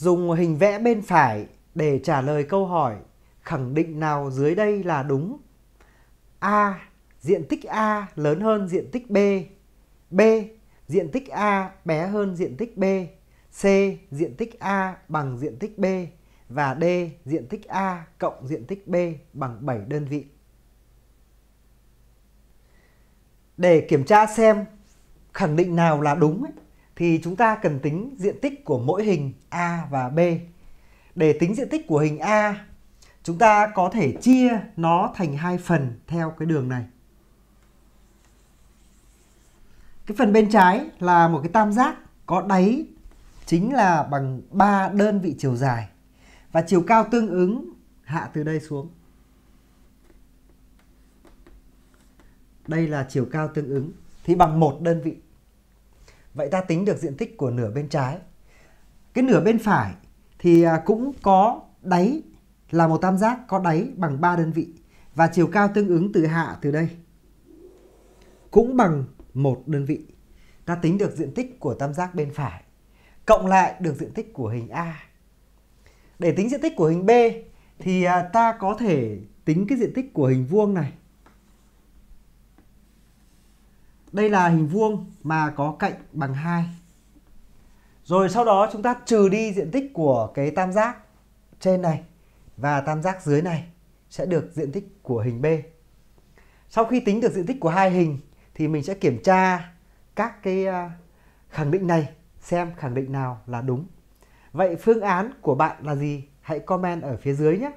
Dùng hình vẽ bên phải để trả lời câu hỏi khẳng định nào dưới đây là đúng. A. Diện tích A lớn hơn diện tích B. B. Diện tích A bé hơn diện tích B. C. Diện tích A bằng diện tích B. Và D. Diện tích A cộng diện tích B bằng 7 đơn vị. Để kiểm tra xem khẳng định nào là đúng ấy, thì chúng ta cần tính diện tích của mỗi hình A và B. Để tính diện tích của hình A, chúng ta có thể chia nó thành hai phần theo cái đường này. Cái phần bên trái là một cái tam giác có đáy chính là bằng 3 đơn vị chiều dài và chiều cao tương ứng hạ từ đây xuống. Đây là chiều cao tương ứng thì bằng một đơn vị Vậy ta tính được diện tích của nửa bên trái. Cái nửa bên phải thì à, cũng có đáy là một tam giác có đáy bằng 3 đơn vị và chiều cao tương ứng từ hạ từ đây cũng bằng một đơn vị. Ta tính được diện tích của tam giác bên phải cộng lại được diện tích của hình A. Để tính diện tích của hình B thì à, ta có thể tính cái diện tích của hình vuông này Đây là hình vuông mà có cạnh bằng 2. Rồi sau đó chúng ta trừ đi diện tích của cái tam giác trên này và tam giác dưới này sẽ được diện tích của hình B. Sau khi tính được diện tích của hai hình thì mình sẽ kiểm tra các cái à, khẳng định này xem khẳng định nào là đúng. Vậy phương án của bạn là gì? Hãy comment ở phía dưới nhé.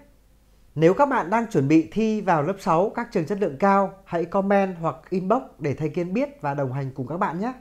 Nếu các bạn đang chuẩn bị thi vào lớp 6 các trường chất lượng cao, hãy comment hoặc inbox để thầy Kiên biết và đồng hành cùng các bạn nhé.